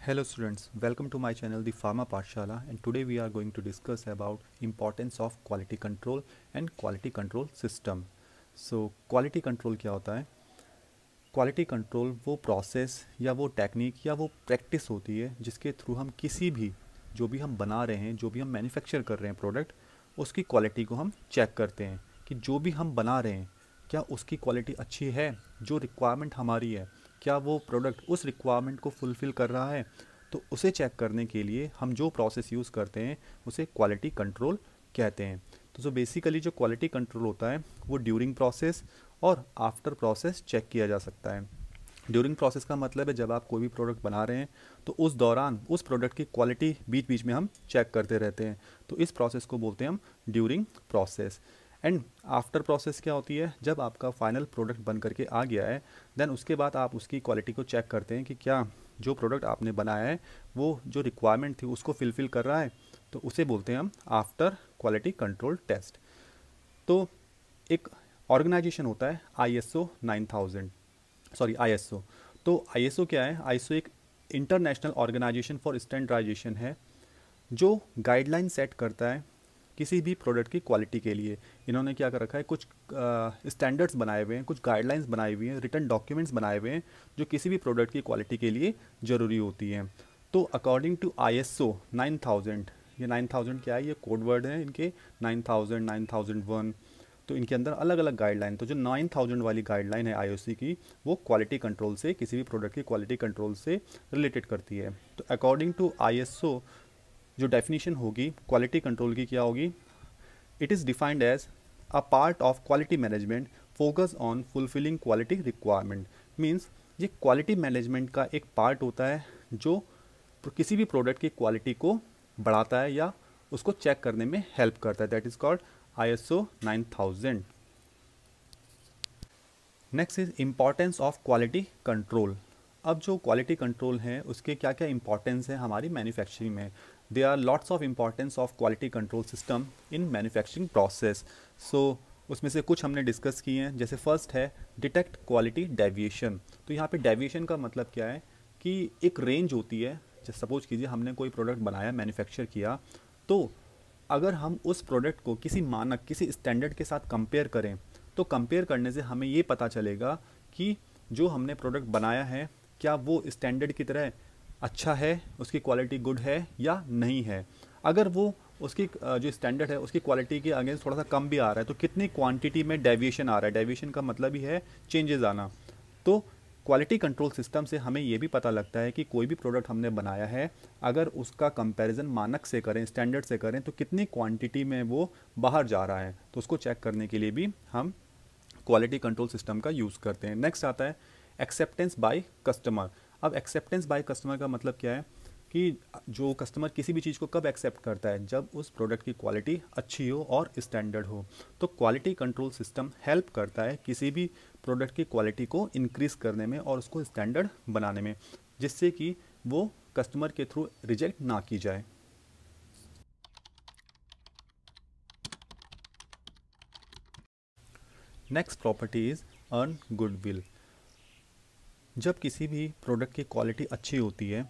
Hello students, welcome to my channel The Pharma Parshala and today we are going to discuss about importance of quality control and quality control system. So quality control क्या होता है quality control वो process या वो technique या वो practice होती है जिसके थ्रू हम किसी भी जो भी हम बना रहे हैं जो भी हम मैन्युफैक्चर कर रहे हैं प्रोडक्ट उसकी क्वालिटी को हम चेक करते हैं कि जो भी हम बना रहे हैं क्या उसकी क्वालिटी अच्छी है जो रिक्वायरमेंट हमारी है क्या वो प्रोडक्ट उस रिक्वायरमेंट को फुलफ़िल कर रहा है तो उसे चेक करने के लिए हम जो प्रोसेस यूज़ करते हैं उसे क्वालिटी कंट्रोल कहते हैं तो जो बेसिकली जो क्वालिटी कंट्रोल होता है वो ड्यूरिंग प्रोसेस और आफ्टर प्रोसेस चेक किया जा सकता है ड्यूरिंग प्रोसेस का मतलब है जब आप कोई भी प्रोडक्ट बना रहे हैं तो उस दौरान उस प्रोडक्ट की क्वालिटी बीच बीच में हम चेक करते रहते हैं तो इस प्रोसेस को बोलते हैं हम during process and after process क्या होती है जब आपका फाइनल प्रोडक्ट बन करके आ गया है देन उसके बाद आप उसकी क्वालिटी को चेक करते हैं कि क्या जो प्रोडक्ट आपने बनाया है वो जो रिक्वायरमेंट थी उसको फिलफिल कर रहा है तो उसे बोलते हैं हम आफ्टर क्वालिटी कंट्रोल टेस्ट तो एक ऑर्गेनाइजेशन होता है I S O nine thousand sorry I S O तो आई एस ओ क्या है आई एस ओ एक इंटरनेशनल ऑर्गेनाइजेशन फॉर स्टैंडर्डाइजेशन है जो गाइडलाइन सेट करता है किसी भी प्रोडक्ट की क्वालिटी के लिए इन्होंने क्या कर रखा है कुछ स्टैंडर्ड्स बनाए हुए हैं कुछ गाइडलाइंस बनाए हुए हैं रिटर्न डॉक्यूमेंट्स बनाए हुए हैं जो किसी भी प्रोडक्ट की क्वालिटी के लिए ज़रूरी होती हैं तो according to I S O nine thousand ये नाइन थाउजेंड क्या है ये कोड वर्ड है इनके nine thousand nine thousand one तो इनके अंदर अलग अलग गाइडलाइन तो जो नाइन थाउजेंड वाली गाइडलाइन है आईओसी की वो क्वालिटी कंट्रोल से किसी भी प्रोडक्ट की क्वालिटी कंट्रोल से रिलेटेड करती है तो अकॉर्डिंग टू आईएसओ जो डेफिनेशन होगी क्वालिटी कंट्रोल की क्या होगी it is defined as a part of quality management focus on fulfilling quality requirement means ये क्वालिटी मैनेजमेंट का एक पार्ट होता है जो किसी भी प्रोडक्ट की क्वालिटी को बढ़ाता है या उसको चेक करने में हेल्प करता है that is called I S O nine thousand next is importance of quality control अब जो क्वालिटी कंट्रोल है उसके क्या क्या इंपॉर्टेंस है हमारी मैन्युफैक्चरिंग में they are lots of importance of quality control system in manufacturing process so उसमें से कुछ हमने डिस्कस किए हैं जैसे फर्स्ट है डिटेक्ट क्वालिटी डेविएशन तो यहाँ पे डेविएशन का मतलब क्या है कि एक रेंज होती है सपोज कीजिए हमने कोई प्रोडक्ट बनाया मैन्युफैक्चर किया तो अगर हम उस प्रोडक्ट को किसी मानक किसी स्टैंडर्ड के साथ कंपेयर करें तो कंपेयर करने से हमें ये पता चलेगा कि जो हमने प्रोडक्ट बनाया है क्या वो स्टैंडर्ड की तरह अच्छा है उसकी क्वालिटी गुड है या नहीं है अगर वो उसकी जो स्टैंडर्ड है उसकी क्वालिटी के अगेंस्ट थोड़ा सा कम भी आ रहा है तो कितनी क्वांटिटी में डेविएशन आ रहा है डेविएशन का मतलब ही है चेंजेस आना तो क्वालिटी कंट्रोल सिस्टम से हमें ये भी पता लगता है कि कोई भी प्रोडक्ट हमने बनाया है अगर उसका कंपैरिजन मानक से करें स्टैंडर्ड से करें तो कितनी क्वांटिटी में वो बाहर जा रहा है तो उसको चेक करने के लिए भी हम क्वालिटी कंट्रोल सिस्टम का यूज़ करते हैं नेक्स्ट आता है एक्सेप्टेंस बाय कस्टमर अब एक्सेप्टेंस बाय कस्टमर का मतलब क्या है कि जो कस्टमर किसी भी चीज़ को कब एक्सेप्ट करता है जब उस प्रोडक्ट की क्वालिटी अच्छी हो और स्टैंडर्ड हो तो क्वालिटी कंट्रोल सिस्टम हेल्प करता है किसी भी प्रोडक्ट की क्वालिटी को इनक्रीज़ करने में और उसको स्टैंडर्ड बनाने में जिससे कि वो कस्टमर के थ्रू रिजेक्ट ना की जाए next property is earn goodwill जब किसी भी प्रोडक्ट की क्वालिटी अच्छी होती है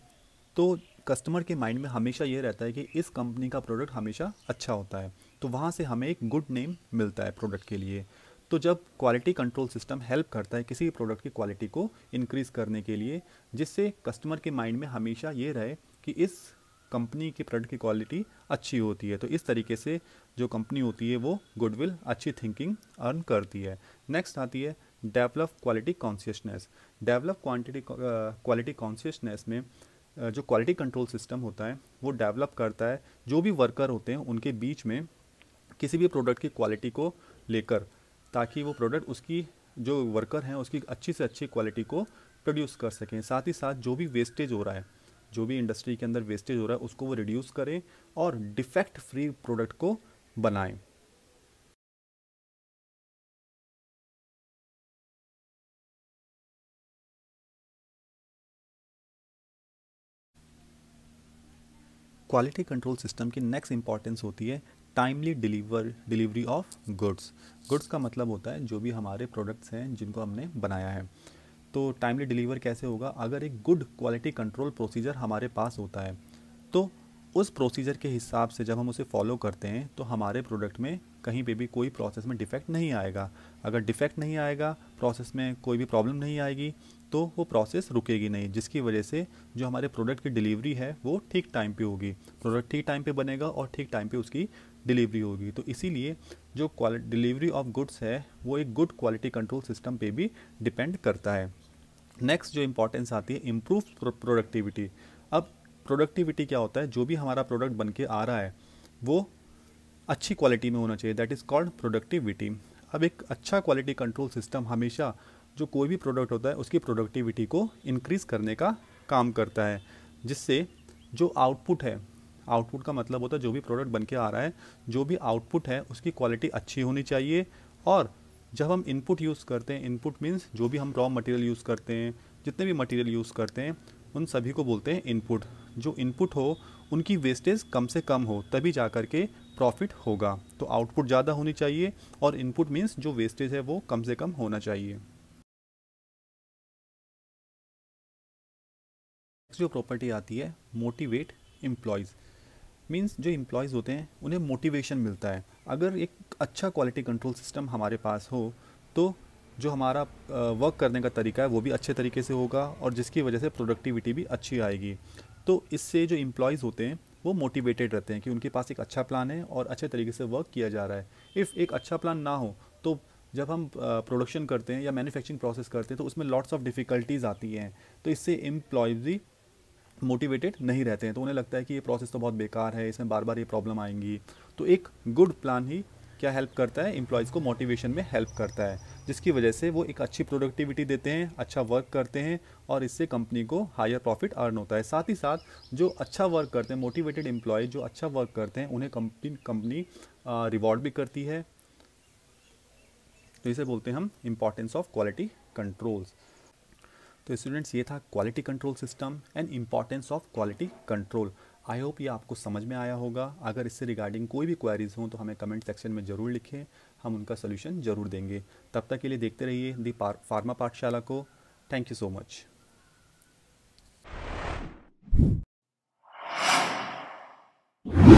तो कस्टमर के माइंड में हमेशा ये रहता है कि इस कंपनी का प्रोडक्ट हमेशा अच्छा होता है तो वहाँ से हमें एक गुड नेम मिलता है प्रोडक्ट के लिए तो जब क्वालिटी कंट्रोल सिस्टम हेल्प करता है किसी प्रोडक्ट की क्वालिटी को इनक्रीज करने के लिए जिससे कस्टमर के माइंड में हमेशा ये रहे कि इस कंपनी के प्रोडक्ट की क्वालिटी अच्छी होती है तो इस तरीके से जो कंपनी होती है वो गुडविल अच्छी थिंकिंग अर्न करती है नेक्स्ट आती है develop quality consciousness develop quantity quality consciousness में जो क्वालिटी कंट्रोल सिस्टम होता है वो डेवलप करता है जो भी वर्कर होते हैं उनके बीच में किसी भी प्रोडक्ट की क्वालिटी को लेकर ताकि वो प्रोडक्ट उसकी जो वर्कर हैं उसकी अच्छी से अच्छी क्वालिटी को प्रोड्यूस कर सकें साथ ही साथ जो भी वेस्टेज हो रहा है जो भी इंडस्ट्री के अंदर वेस्टेज हो रहा है उसको वो रिड्यूस करें और डिफेक्ट फ्री प्रोडक्ट को बनाएं क्वालिटी कंट्रोल सिस्टम की नेक्स्ट इंपॉर्टेंस होती है timely deliver delivery of goods goods का मतलब होता है जो भी हमारे प्रोडक्ट्स हैं जिनको हमने बनाया है तो टाइमली डिलीवर कैसे होगा अगर एक गुड क्वालिटी कंट्रोल प्रोसीजर हमारे पास होता है तो उस प्रोसीजर के हिसाब से जब हम उसे फॉलो करते हैं तो हमारे प्रोडक्ट में कहीं पे भी कोई प्रोसेस में डिफेक्ट नहीं आएगा अगर डिफेक्ट नहीं आएगा प्रोसेस में कोई भी प्रॉब्लम नहीं आएगी तो वो प्रोसेस रुकेगी नहीं जिसकी वजह से जो हमारे प्रोडक्ट की डिलीवरी है वो ठीक टाइम पे होगी प्रोडक्ट ठीक टाइम पे बनेगा और ठीक टाइम पे उसकी डिलीवरी होगी तो इसीलिए जो डिलीवरी ऑफ गुड्स है वो एक गुड क्वालिटी कंट्रोल सिस्टम पे भी डिपेंड करता है नेक्स्ट जो इम्पोर्टेंस आती है इम्प्रूव प्रोडक्टिविटी अब प्रोडक्टिविटी क्या होता है जो भी हमारा प्रोडक्ट बन के आ रहा है वो अच्छी क्वालिटी में होना चाहिए दैट इज़ कॉल्ड प्रोडक्टिविटी अब एक अच्छा क्वालिटी कंट्रोल सिस्टम हमेशा जो कोई भी प्रोडक्ट होता है उसकी प्रोडक्टिविटी को इनक्रीज़ करने का काम करता है जिससे जो आउटपुट है आउटपुट का मतलब होता है जो भी प्रोडक्ट बन के आ रहा है जो भी आउटपुट है उसकी क्वालिटी अच्छी होनी चाहिए और जब हम इनपुट यूज़ करते हैं इनपुट मीन्स जो भी हम रॉ मटेरियल यूज़ करते हैं जितने भी मटेरियल यूज़ करते हैं उन सभी को बोलते हैं इनपुट जो इनपुट हो उनकी वेस्टेज कम से कम हो तभी जा कर के प्रॉफिट होगा तो आउटपुट ज़्यादा होनी चाहिए और इनपुट मीन्स जो वेस्टेज है वो कम से कम होना चाहिए जो प्रॉपर्टी आती है मोटिवेट एम्प्लॉयज़ मीन्स जो एम्प्लॉयज़ होते हैं उन्हें मोटिवेशन मिलता है अगर एक अच्छा क्वालिटी कंट्रोल सिस्टम हमारे पास हो तो जो हमारा वर्क करने का तरीका है वो भी अच्छे तरीके से होगा और जिसकी वजह से प्रोडक्टिविटी भी अच्छी आएगी तो इससे जो इम्प्लॉयज़ होते हैं वो मोटिवेटेड रहते हैं कि उनके पास एक अच्छा प्लान है और अच्छे तरीके से वर्क किया जा रहा है इफ़ एक अच्छा प्लान ना हो तो जब हम प्रोडक्शन करते हैं या मैन्युफैक्चरिंग प्रोसेस करते हैं तो उसमें लॉट्स ऑफ डिफ़िकल्टीज़ आती हैं तो इससे एम्प्लॉयज़ भी मोटिवेटेड नहीं रहते हैं तो उन्हें लगता है कि ये प्रोसेस तो बहुत बेकार है इसमें बार बार ये प्रॉब्लम आएंगी तो एक गुड प्लान ही क्या हेल्प करता है एम्प्लॉयज़ को मोटिवेशन में हेल्प करता है जिसकी वजह से वो एक अच्छी प्रोडक्टिविटी देते हैं अच्छा वर्क करते हैं और इससे कंपनी को हायर प्रॉफिट अर्न होता है साथ ही साथ जो अच्छा वर्क करते हैं मोटिवेटेड एम्प्लॉय जो अच्छा वर्क करते हैं उन्हें कंपनी कंपनी रिवॉर्ड भी करती है तो इसे बोलते हैं हम इम्पॉर्टेंस ऑफ क्वालिटी कंट्रोल्स तो स्टूडेंट्स ये था quality control system and importance of quality control I hope ये आपको समझ में आया होगा अगर इससे रिगार्डिंग कोई भी क्वारीज हो तो हमें कमेंट सेक्शन में ज़रूर लिखें हम उनका सोल्यूशन ज़रूर देंगे तब तक के लिए देखते रहिए दी फार्मा पाठशाला को thank you so much you